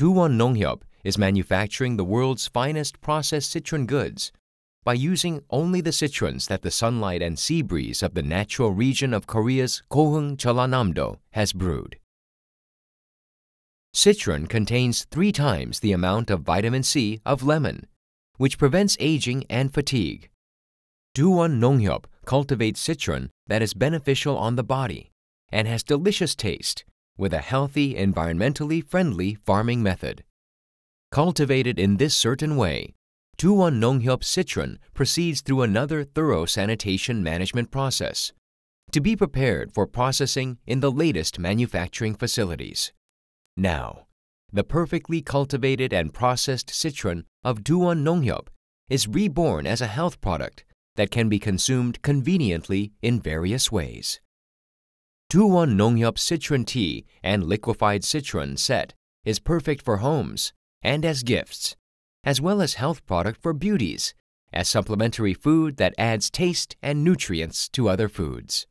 Tuwon Nonghyup is manufacturing the world's finest processed citron goods by using only the citrons that the sunlight and sea breeze of the natural region of Korea's Kohung jeollanam has brewed. Citron contains three times the amount of vitamin C of lemon, which prevents aging and fatigue. Duwon Nonghyup cultivates citron that is beneficial on the body and has delicious taste with a healthy, environmentally friendly farming method. Cultivated in this certain way, Tuwon Nonghyop citron proceeds through another thorough sanitation management process to be prepared for processing in the latest manufacturing facilities. Now, the perfectly cultivated and processed citron of Duan Nonghyop is reborn as a health product that can be consumed conveniently in various ways. Two-one Nongyup citron tea and liquefied citron set is perfect for homes and as gifts, as well as health product for beauties, as supplementary food that adds taste and nutrients to other foods.